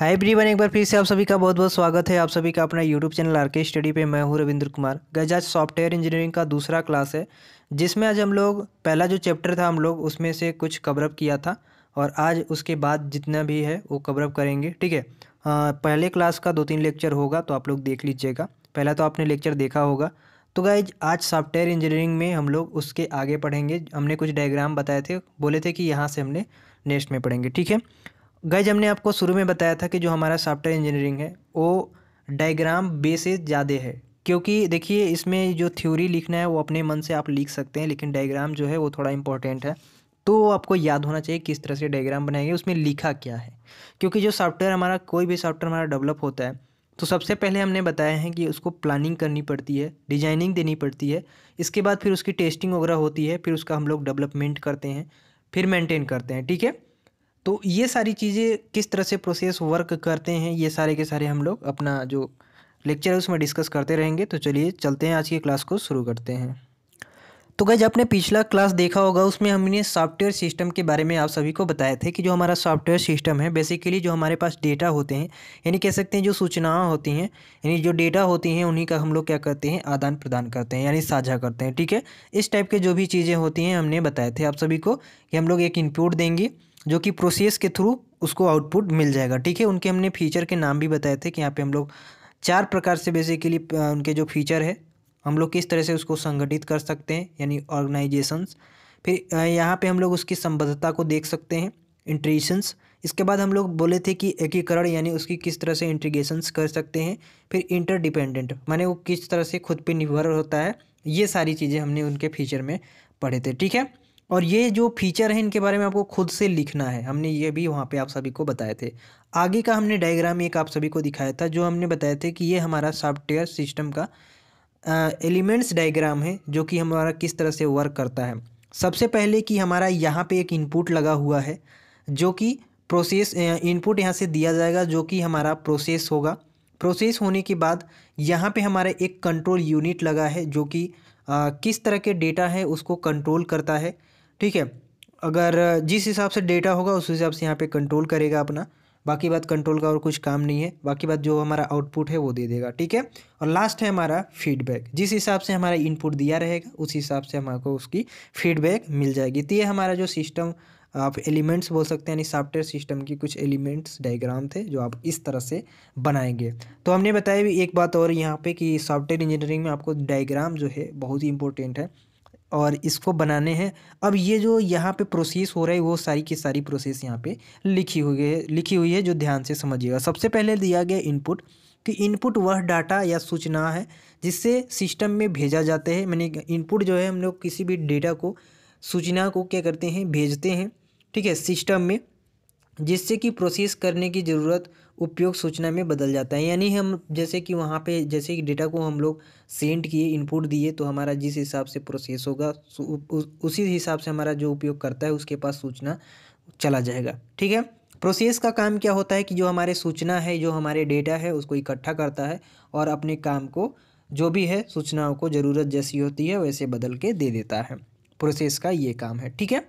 hi everyone एक बार फिर से आप सभी का बहुत बहुत स्वागत है आप सभी का अपना YouTube channel R K study पे मैं हूँ रविंद्र कुमार गजाज आज सॉफ्टवेयर इंजीनियरिंग का दूसरा क्लास है जिसमें आज हम लोग पहला जो चैप्टर था हम लोग उसमें से कुछ कवरअप किया था और आज उसके बाद जितना भी है वो कवरअप करेंगे ठीक है पहले क्लास का दो तीन लेक्चर होगा तो आप लोग देख लीजिएगा पहला तो आपने लेक्चर देखा होगा तो गाइज आज सॉफ्टवेयर इंजीनियरिंग में हम लोग उसके आगे पढ़ेंगे हमने कुछ डायग्राम बताए थे बोले थे कि यहाँ से हमने नेक्स्ट में पढ़ेंगे ठीक है गैज हमने आपको शुरू में बताया था कि जो हमारा सॉफ्टवेयर इंजीनियरिंग है वो डायग्राम बेसिस ज़्यादा है क्योंकि देखिए इसमें जो थ्योरी लिखना है वो अपने मन से आप लिख सकते हैं लेकिन डायग्राम जो है वो थोड़ा इंपॉर्टेंट है तो आपको याद होना चाहिए किस तरह से डायग्राम बनाएंगे उसमें लिखा क्या है क्योंकि जो सॉफ्टवेयर हमारा कोई भी सॉफ्टवेयर हमारा डेवलप होता है तो सबसे पहले हमने बताया है कि उसको प्लानिंग करनी पड़ती है डिजाइनिंग देनी पड़ती है इसके बाद फिर उसकी टेस्टिंग वगैरह होती है फिर उसका हम लोग डेवलपमेंट करते हैं फिर मेंटेन करते हैं ठीक है तो ये सारी चीज़ें किस तरह से प्रोसेस वर्क करते हैं ये सारे के सारे हम लोग अपना जो लेक्चर है उसमें डिस्कस करते रहेंगे तो चलिए चलते हैं आज की क्लास को शुरू करते हैं तो गज आपने पिछला क्लास देखा होगा उसमें हमने सॉफ्टवेयर सिस्टम के बारे में आप सभी को बताए थे कि जो हमारा सॉफ्टवेयर सिस्टम है बेसिकली जो हमारे पास डेटा होते हैं यानी कह सकते हैं जो सूचनाएं होती हैं यानी जो डेटा होती हैं उन्हीं का हम लोग क्या करते हैं आदान प्रदान करते हैं यानी साझा करते हैं ठीक है इस टाइप के जो भी चीज़ें होती हैं हमने बताए थे आप सभी को कि हम लोग एक इनपुट देंगे जो कि प्रोसेस के थ्रू उसको आउटपुट मिल जाएगा ठीक है उनके हमने फीचर के नाम भी बताए थे कि यहाँ पे हम लोग चार प्रकार से बेसिकली उनके जो फीचर है हम लोग किस तरह से उसको संगठित कर सकते हैं यानी ऑर्गेनाइजेशंस फिर यहाँ पे हम लोग उसकी संबद्धता को देख सकते हैं इंट्रीशंस इसके बाद हम लोग बोले थे कि एकीकरण यानी उसकी किस तरह से इंट्रीगेशंस कर सकते हैं फिर इंटरडिपेंडेंट माने वो किस तरह से खुद पर निर्भर होता है ये सारी चीज़ें हमने उनके फीचर में पढ़े थे ठीक है और ये जो फीचर है इनके बारे में आपको खुद से लिखना है हमने ये भी वहाँ पे आप सभी को बताए थे आगे का हमने डायग्राम एक आप सभी को दिखाया था जो हमने बताए थे कि ये हमारा सॉफ्टवेयर सिस्टम का एलिमेंट्स डायग्राम है जो कि हमारा किस तरह से वर्क करता है सबसे पहले कि हमारा यहाँ पे एक इनपुट लगा हुआ है जो कि प्रोसेस इनपुट यहाँ से दिया जाएगा जो कि हमारा प्रोसेस होगा प्रोसेस होने के बाद यहाँ पे हमारा एक कंट्रोल यूनिट लगा है जो कि आ, किस तरह के डेटा है उसको कंट्रोल करता है ठीक है अगर जिस हिसाब से डेटा होगा उस हिसाब से यहाँ पे कंट्रोल करेगा अपना बाकी बात कंट्रोल का और कुछ काम नहीं है बाकी बात जो हमारा आउटपुट है वो दे देगा ठीक है और लास्ट है हमारा फीडबैक जिस हिसाब से हमारा इनपुट दिया रहेगा उस हिसाब से हमारे उसकी फीडबैक मिल जाएगी तो ये हमारा जो सिस्टम आप एलिमेंट्स बोल सकते हैं यानी सॉफ्टवेयर सिस्टम की कुछ एलिमेंट्स डायग्राम थे जो आप इस तरह से बनाएंगे तो हमने बताया भी एक बात और यहाँ पे कि सॉफ्टवेयर इंजीनियरिंग में आपको डायग्राम जो है बहुत ही इंपॉर्टेंट है और इसको बनाने हैं अब ये जो यहाँ पे प्रोसेस हो रहा है वो सारी की सारी प्रोसेस यहाँ पे लिखी हुई है लिखी हुई है जो ध्यान से समझिएगा सबसे पहले दिया गया इनपुट कि इनपुट वह डाटा या सूचना है जिससे सिस्टम में भेजा जाता है मैंने इनपुट जो है हम लोग किसी भी डेटा को सूचना को क्या करते हैं भेजते हैं ठीक है सिस्टम में जिससे कि प्रोसेस करने की ज़रूरत उपयोग सूचना में बदल जाता है यानी हम जैसे कि वहाँ पे जैसे कि डेटा को हम लोग सेंड किए इनपुट दिए तो हमारा जिस हिसाब से प्रोसेस होगा उसी हिसाब से हमारा जो उपयोग करता है उसके पास सूचना चला जाएगा ठीक है प्रोसेस का काम क्या होता है कि जो हमारे सूचना है जो हमारे डेटा है उसको इकट्ठा करता है और अपने काम को जो भी है सूचनाओं को ज़रूरत जैसी होती है वैसे बदल के दे देता है प्रोसेस का ये काम है ठीक है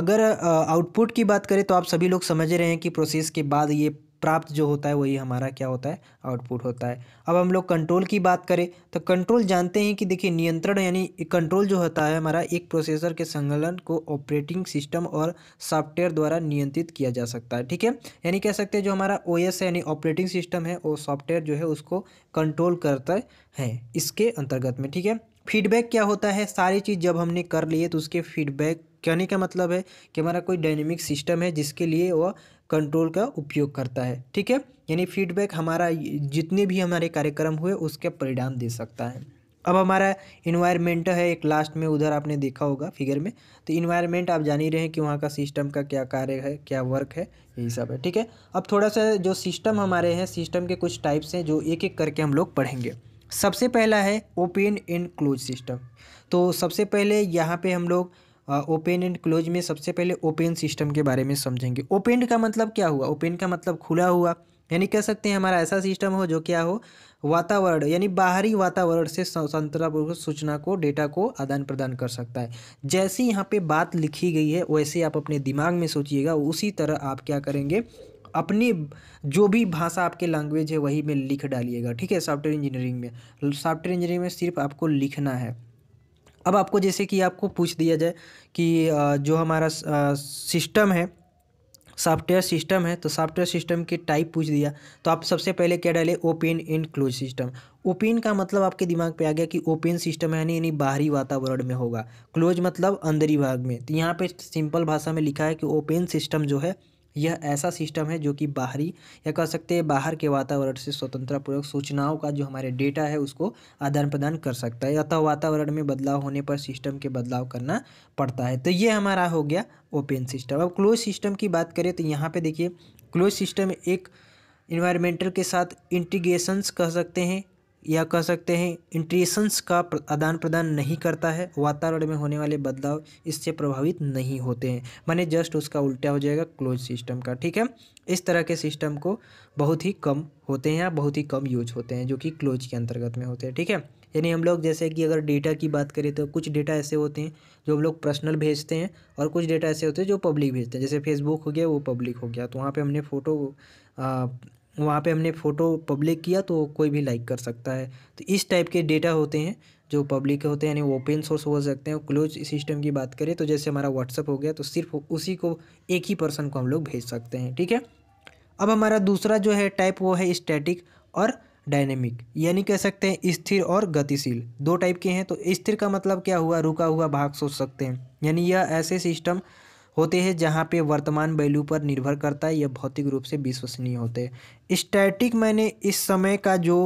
अगर आउटपुट की बात करें तो आप सभी लोग समझ रहे हैं कि प्रोसेस के बाद ये प्राप्त जो होता है वही हमारा क्या होता है आउटपुट होता है अब हम लोग कंट्रोल की बात करें तो कंट्रोल जानते हैं कि देखिए नियंत्रण यानी कंट्रोल जो होता है हमारा एक प्रोसेसर के संगलन को ऑपरेटिंग सिस्टम और सॉफ्टवेयर द्वारा नियंत्रित किया जा सकता है ठीक है यानी कह सकते हैं जो हमारा ओ है यानी ऑपरेटिंग सिस्टम है वो सॉफ्टवेयर जो है उसको कंट्रोल करता है इसके अंतर्गत में ठीक है फीडबैक क्या होता है सारी चीज़ जब हमने कर लिए तो उसके फीडबैक कहने का मतलब है कि हमारा कोई डायनेमिक सिस्टम है जिसके लिए वह कंट्रोल का उपयोग करता है ठीक है यानी फीडबैक हमारा जितने भी हमारे कार्यक्रम हुए उसके परिणाम दे सकता है अब हमारा इन्वायरमेंट है एक लास्ट में उधर आपने देखा होगा फिगर में तो इन्वायरमेंट आप जान ही रहे हैं कि वहाँ का सिस्टम का क्या कार्य है क्या वर्क है यही सब है ठीक है अब थोड़ा सा जो सिस्टम हमारे हैं सिस्टम के कुछ टाइप्स हैं जो एक एक करके हम लोग पढ़ेंगे सबसे पहला है ओपन एंड क्लोज सिस्टम तो सबसे पहले यहाँ पर हम लोग ओपन एंड क्लोज में सबसे पहले ओपन सिस्टम के बारे में समझेंगे ओपन का मतलब क्या हुआ ओपन का मतलब खुला हुआ यानी कह सकते हैं हमारा ऐसा सिस्टम हो जो क्या हो वातावरण यानी बाहरी वातावरण से स्वतंत्रतापूर्वक सूचना को डेटा को आदान प्रदान कर सकता है जैसी यहाँ पे बात लिखी गई है वैसे आप अपने दिमाग में सोचिएगा उसी तरह आप क्या करेंगे अपनी जो भी भाषा आपके लैंग्वेज है वही में लिख डालिएगा ठीक है सॉफ्टवेयर इंजीनियरिंग में सॉफ्टवेयर इंजीनियरिंग में सिर्फ आपको लिखना है अब आपको जैसे कि आपको पूछ दिया जाए कि जो हमारा सिस्टम है सॉफ्टवेयर सिस्टम है तो सॉफ्टवेयर सिस्टम के टाइप पूछ दिया तो आप सबसे पहले क्या डाले open and close system open का मतलब आपके दिमाग पे आ गया कि ओपन सिस्टम है यानी बाहरी वातावरण में होगा क्लोज मतलब अंदरी भाग में तो यहाँ पे सिंपल भाषा में लिखा है कि ओपन सिस्टम जो है यह ऐसा सिस्टम है जो कि बाहरी या कह सकते हैं बाहर के वातावरण से स्वतंत्रतापूर्वक सूचनाओं का जो हमारे डेटा है उसको आदान प्रदान कर सकता है अतः तो वातावरण में बदलाव होने पर सिस्टम के बदलाव करना पड़ता है तो ये हमारा हो गया ओपन सिस्टम अब क्लोज सिस्टम की बात करें तो यहाँ पर देखिए क्लोज सिस्टम एक इन्वायरमेंटल के साथ इंटीग्रेशंस कह सकते हैं या कह सकते हैं इंट्रेशंस का आदान प्रदान नहीं करता है वातावरण में होने वाले बदलाव इससे प्रभावित नहीं होते हैं माने जस्ट उसका उल्टा हो जाएगा क्लोज सिस्टम का ठीक है इस तरह के सिस्टम को बहुत ही कम होते हैं या बहुत ही कम यूज होते हैं जो कि क्लोज के अंतर्गत में होते हैं ठीक है यानी हम लोग जैसे कि अगर डेटा की बात करें तो कुछ डेटा ऐसे होते हैं जो हम लोग पर्सनल भेजते हैं और कुछ डेटा ऐसे होते हैं जो पब्लिक भेजते हैं जैसे फेसबुक हो गया वो पब्लिक हो गया तो वहाँ पे हमने फ़ोटो वहाँ पे हमने फ़ोटो पब्लिक किया तो कोई भी लाइक कर सकता है तो इस टाइप के डेटा होते हैं जो पब्लिक होते हैं यानी ओपन सोर्स हो सकते हैं क्लोज सिस्टम की बात करें तो जैसे हमारा व्हाट्सअप हो गया तो सिर्फ उसी को एक ही पर्सन को हम लोग भेज सकते हैं ठीक है अब हमारा दूसरा जो है टाइप वो है स्टैटिक और डायनेमिक यानी कह सकते हैं स्थिर और गतिशील दो टाइप के हैं तो स्थिर का मतलब क्या हुआ रुका हुआ भाग सोच सकते हैं यानी यह ऐसे सिस्टम होते हैं जहाँ पे वर्तमान वैल्यू पर निर्भर करता है यह भौतिक रूप से विश्वसनीय होते हैं स्टैटिक मैंने इस समय का जो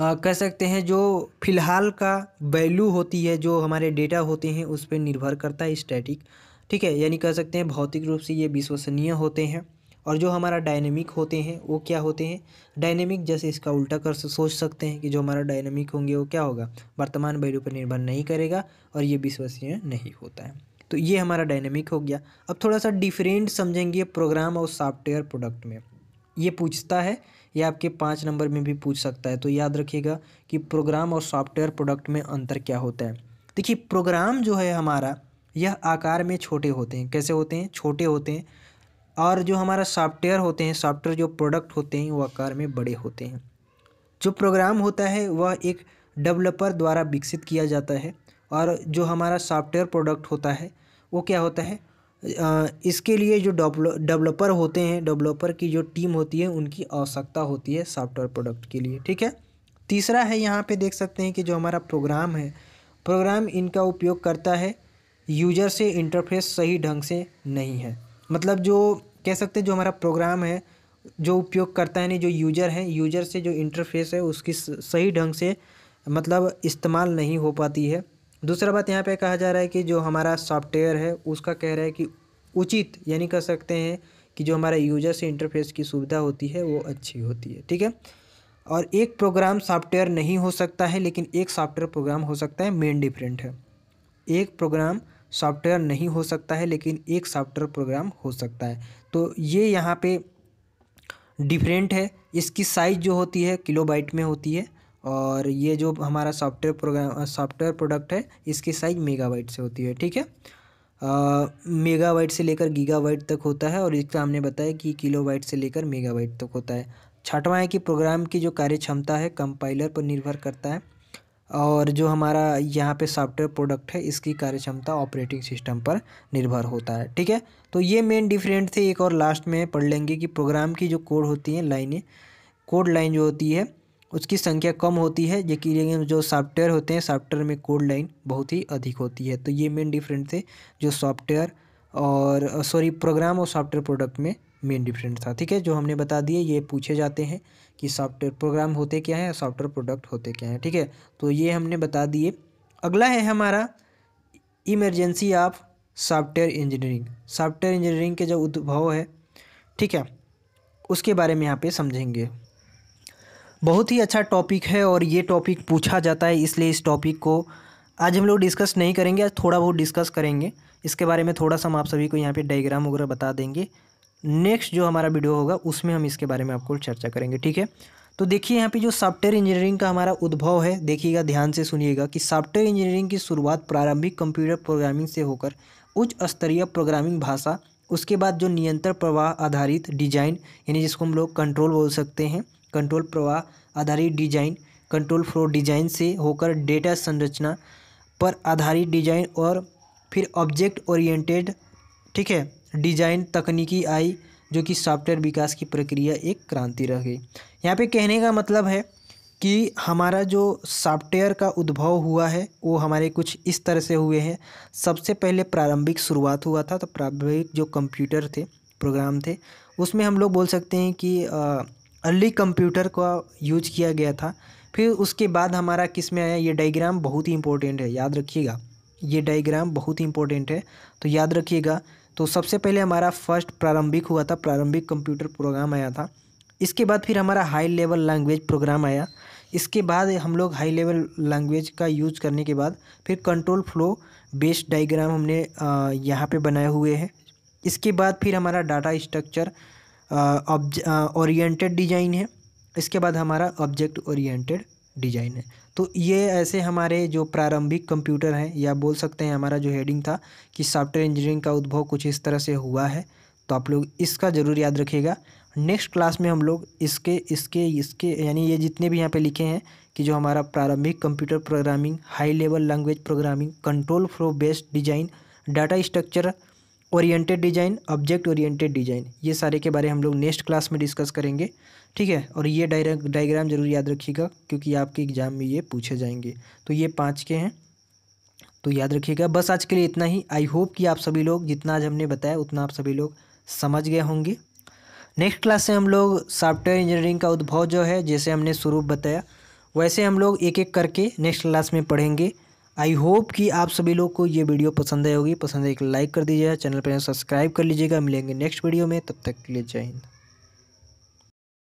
आ, कह सकते हैं जो फिलहाल का वैल्यू होती है जो हमारे डेटा होते हैं उस पर निर्भर करता है स्टैटिक ठीक है यानी कह सकते हैं भौतिक रूप से ये विश्वसनीय होते हैं और जो हमारा डायनेमिक होते हैं वो क्या होते हैं डायनेमिक जैसे इसका उल्टा कर सोच सकते हैं कि जो हमारा डायनेमिक होंगे वो क्या होगा वर्तमान वैल्यू पर निर्भर नहीं करेगा और ये विश्वसनीय नहीं होता है तो ये हमारा डायनेमिक हो गया अब थोड़ा सा डिफरेंट समझेंगे प्रोग्राम और सॉफ्टवेयर प्रोडक्ट में ये पूछता है ये आपके पाँच नंबर में भी पूछ सकता है तो याद रखिएगा कि प्रोग्राम और सॉफ्टवेयर प्रोडक्ट में अंतर क्या होता है देखिए प्रोग्राम जो है हमारा यह आकार में छोटे होते हैं कैसे होते हैं छोटे होते हैं और जो हमारा सॉफ्टवेयर होते हैं सॉफ्टवेयर जो प्रोडक्ट होते हैं वो आकार में बड़े होते हैं जो प्रोग्राम होता है वह एक डेवलपर द्वारा विकसित किया जाता है और जो हमारा सॉफ्टवेयर प्रोडक्ट होता है वो क्या होता है इसके लिए जो डेवलपर होते हैं डेवलपर की जो टीम होती है उनकी आवश्यकता होती है सॉफ्टवेयर प्रोडक्ट के लिए ठीक है तीसरा है यहाँ पे देख सकते हैं कि जो हमारा प्रोग्राम है प्रोग्राम इनका उपयोग करता है यूजर से इंटरफेस सही ढंग से नहीं है मतलब जो कह सकते हैं जो हमारा प्रोग्राम है जो उपयोग करता है नहीं जो यूजर है यूजर से जो इंटरफेस है उसकी सही ढंग से मतलब इस्तेमाल नहीं हो पाती है दूसरा बात यहाँ पे कहा जा रहा है कि जो हमारा सॉफ्टवेयर है उसका कह रहा है कि उचित यानी कह सकते हैं कि जो हमारा यूजर से इंटरफेस की सुविधा होती है वो अच्छी होती है ठीक है और एक प्रोग्राम सॉफ्टवेयर नहीं हो सकता है लेकिन एक सॉफ्टवेयर प्रोग्राम हो सकता है मेन डिफरेंट है एक प्रोग्राम सॉफ्टवेयर नहीं हो सकता है लेकिन एक सॉफ्टवेयर प्रोग्राम हो सकता है तो ये यहाँ पे डिफरेंट है इसकी साइज़ जो होती है किलोबाइट में होती है और ये जो हमारा सॉफ्टवेयर प्रोग्राम सॉफ्टवेयर प्रोडक्ट है इसकी साइज़ मेगावाइट से होती है ठीक है मेगावाइट से लेकर वाइट तक होता है और इसका हमने बताया कि वाइट से लेकर मेगावाइट तक होता है छठवां है कि प्रोग्राम की जो कार्य क्षमता है कंपाइलर पर निर्भर करता है और जो हमारा यहाँ पे सॉफ्टवेयर प्रोडक्ट है इसकी कार्यक्षमता ऑपरेटिंग सिस्टम पर निर्भर होता है ठीक है तो ये मेन डिफरेंट थे एक और लास्ट में पढ़ लेंगे कि प्रोग्राम की जो कोड होती है लाइनें कोड लाइन जो होती है उसकी संख्या कम होती है जबकि लेकिन जो सॉफ्टवेयर होते हैं सॉफ्टवेयर में कोड लाइन बहुत ही अधिक होती है तो ये मेन डिफरेंस थे जो सॉफ्टवेयर और सॉरी प्रोग्राम और सॉफ्टवेयर प्रोडक्ट में मेन डिफरेंस था ठीक है जो हमने बता दिए ये पूछे जाते हैं कि सॉफ्टवेयर प्रोग्राम होते क्या हैं सॉफ्टवेयर प्रोडक्ट होते क्या हैं ठीक है तो ये हमने बता दिए अगला है हमारा emergency of software engineering software engineering के जो उद्भव है ठीक है उसके बारे में यहाँ पे समझेंगे बहुत ही अच्छा टॉपिक है और ये टॉपिक पूछा जाता है इसलिए इस टॉपिक को आज हम लोग डिस्कस नहीं करेंगे आज थोड़ा बहुत डिस्कस करेंगे इसके बारे में थोड़ा सा हम आप सभी को यहाँ पे डायग्राम वगैरह बता देंगे नेक्स्ट जो हमारा वीडियो होगा उसमें हम इसके बारे में आपको चर्चा करेंगे ठीक है तो देखिए यहाँ पे जो सॉफ्टवेयर इंजीनियरिंग का हमारा उद्भव है देखिएगा ध्यान से सुनिएगा कि सॉफ्टवेयर इंजीनियरिंग की शुरुआत प्रारंभिक कंप्यूटर प्रोग्रामिंग से होकर उच्च स्तरीय प्रोग्रामिंग भाषा उसके बाद जो नियंत्रण प्रवाह आधारित डिजाइन यानी जिसको हम लोग कंट्रोल बोल सकते हैं कंट्रोल प्रवाह आधारित डिजाइन कंट्रोल फ्लो डिजाइन से होकर डेटा संरचना पर आधारित डिजाइन और फिर ऑब्जेक्ट ओरिएंटेड ठीक है डिजाइन तकनीकी आई जो कि सॉफ्टवेयर विकास की प्रक्रिया एक क्रांति रह गई यहाँ पे कहने का मतलब है कि हमारा जो सॉफ्टवेयर का उद्भव हुआ है वो हमारे कुछ इस तरह से हुए हैं सबसे पहले प्रारंभिक शुरुआत हुआ था तो प्रारंभिक जो कंप्यूटर थे प्रोग्राम थे उसमें हम लोग बोल सकते हैं कि अर्ली कंप्यूटर का यूज किया गया था फिर उसके बाद हमारा किस में आया ये डायग्राम बहुत ही इंपॉर्टेंट है याद रखिएगा ये डायग्राम बहुत ही इंपॉर्टेंट है तो याद रखिएगा तो सबसे पहले हमारा फर्स्ट प्रारंभिक हुआ था प्रारंभिक कंप्यूटर प्रोग्राम आया था इसके बाद फिर हमारा हाई लेवल लैंग्वेज प्रोग्राम आया इसके बाद हम लोग हाई लेवल लैंग्वेज का यूज करने के बाद फिर कंट्रोल फ्लो बेस्ड डाइग्राम हमने यहाँ पे बनाए हुए हैं इसके बाद फिर हमारा डाटा स्ट्रक्चर ओरिएंटेड डिजाइन है इसके बाद हमारा ऑब्जेक्ट ओरिएंटेड डिजाइन है तो ये ऐसे हमारे जो प्रारंभिक कंप्यूटर हैं या बोल सकते हैं हमारा जो हेडिंग था कि सॉफ्टवेयर इंजीनियरिंग का उद्भव कुछ इस तरह से हुआ है तो आप लोग इसका ज़रूर याद रखिएगा नेक्स्ट क्लास में हम लोग इसके इसके इसके यानी ये जितने भी यहाँ पे लिखे हैं कि जो हमारा प्रारंभिक computer programming high level language programming control flow based design data structure oriented design object oriented design ये सारे के बारे हम लोग नेक्स्ट क्लास में डिस्कस करेंगे ठीक है और ये डायग्राम जरूर याद रखिएगा क्योंकि आपके एग्जाम में ये पूछे जाएंगे तो ये पाँच के हैं तो याद रखिएगा बस आज के लिए इतना ही आई होप कि आप सभी लोग जितना आज हमने बताया उतना आप सभी लोग समझ गए होंगे नेक्स्ट क्लास से हम लोग सॉफ्टवेयर इंजीनियरिंग का उद्भव जो है जैसे हमने स्वरूप बताया वैसे हम लोग एक एक करके नेक्स्ट क्लास में पढ़ेंगे आई होप कि आप सभी लोग को ये वीडियो पसंद आई होगी पसंद एक तो लाइक कर दीजिएगा चैनल पर सब्सक्राइब कर लीजिएगा मिलेंगे नेक्स्ट वीडियो में तब तक के लिए जय हिंद